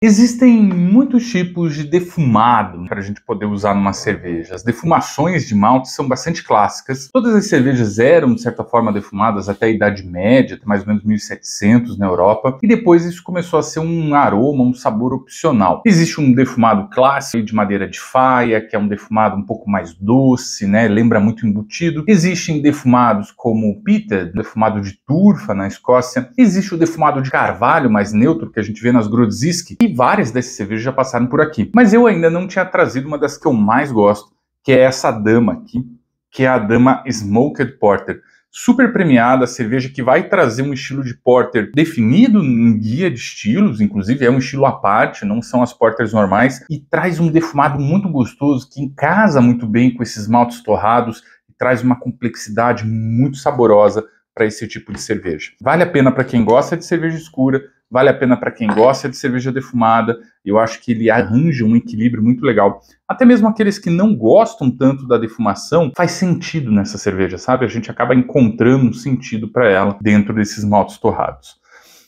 Existem muitos tipos de defumado para a gente poder usar numa cerveja. As defumações de malte são bastante clássicas. Todas as cervejas eram, de certa forma, defumadas até a Idade Média, até mais ou menos 1700 na Europa, e depois isso começou a ser um aroma, um sabor opcional. Existe um defumado clássico de madeira de faia, que é um defumado um pouco mais doce, né? lembra muito embutido. Existem defumados como o pita, defumado de turfa na Escócia. Existe o defumado de carvalho mais neutro, que a gente vê nas Grodziski, várias dessas cervejas já passaram por aqui. Mas eu ainda não tinha trazido uma das que eu mais gosto, que é essa dama aqui, que é a dama Smoked Porter. Super premiada, cerveja que vai trazer um estilo de porter definido em guia de estilos, inclusive é um estilo à parte, não são as porters normais, e traz um defumado muito gostoso que encasa muito bem com esses maltes torrados e traz uma complexidade muito saborosa para esse tipo de cerveja. Vale a pena para quem gosta de cerveja escura, vale a pena para quem gosta de cerveja defumada. Eu acho que ele arranja um equilíbrio muito legal. Até mesmo aqueles que não gostam tanto da defumação, faz sentido nessa cerveja, sabe? A gente acaba encontrando um sentido para ela dentro desses maltos torrados.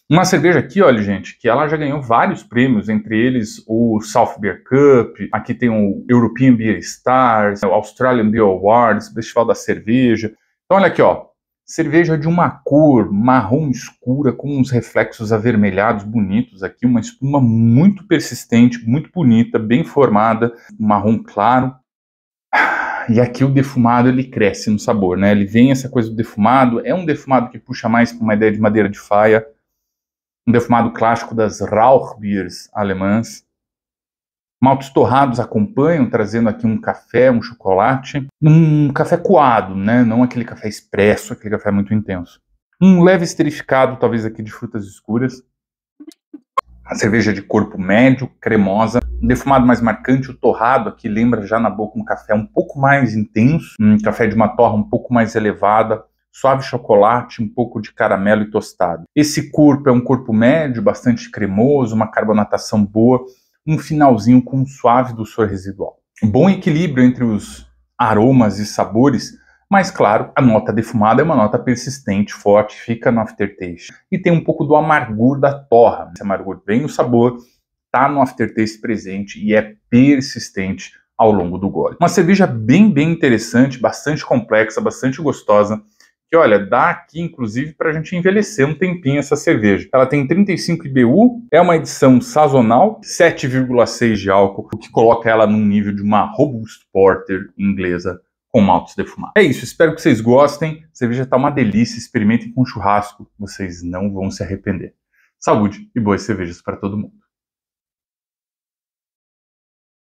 Uma cerveja aqui, olha, gente, que ela já ganhou vários prêmios, entre eles o South Beer Cup, aqui tem o European Beer Stars, o Australian Beer Awards, Festival da Cerveja. Então, olha aqui, ó, Cerveja de uma cor marrom escura com uns reflexos avermelhados bonitos aqui, uma espuma muito persistente, muito bonita, bem formada, marrom claro. E aqui o defumado ele cresce no sabor, né? Ele vem essa coisa do defumado, é um defumado que puxa mais para uma ideia de madeira de faia, um defumado clássico das Rauchbiers alemãs. Maltos torrados acompanham, trazendo aqui um café, um chocolate, um café coado, né? Não aquele café expresso, aquele café muito intenso. Um leve esterificado, talvez aqui de frutas escuras. A cerveja de corpo médio, cremosa, um defumado mais marcante, o torrado aqui lembra já na boca um café um pouco mais intenso, um café de uma torra um pouco mais elevada, suave chocolate, um pouco de caramelo e tostado. Esse corpo é um corpo médio, bastante cremoso, uma carbonatação boa, um finalzinho com um suave soro residual. Bom equilíbrio entre os aromas e sabores, mas claro, a nota defumada é uma nota persistente, forte, fica no aftertaste. E tem um pouco do amargor da torra. Esse amargor vem no sabor, tá no aftertaste presente e é persistente ao longo do gole. Uma cerveja bem, bem interessante, bastante complexa, bastante gostosa que, olha, dá aqui, inclusive, para a gente envelhecer um tempinho essa cerveja. Ela tem 35 IBU, é uma edição sazonal, 7,6 de álcool, o que coloca ela num nível de uma robust porter inglesa com maltes defumados. É isso, espero que vocês gostem. A cerveja está uma delícia, experimentem com churrasco, vocês não vão se arrepender. Saúde e boas cervejas para todo mundo.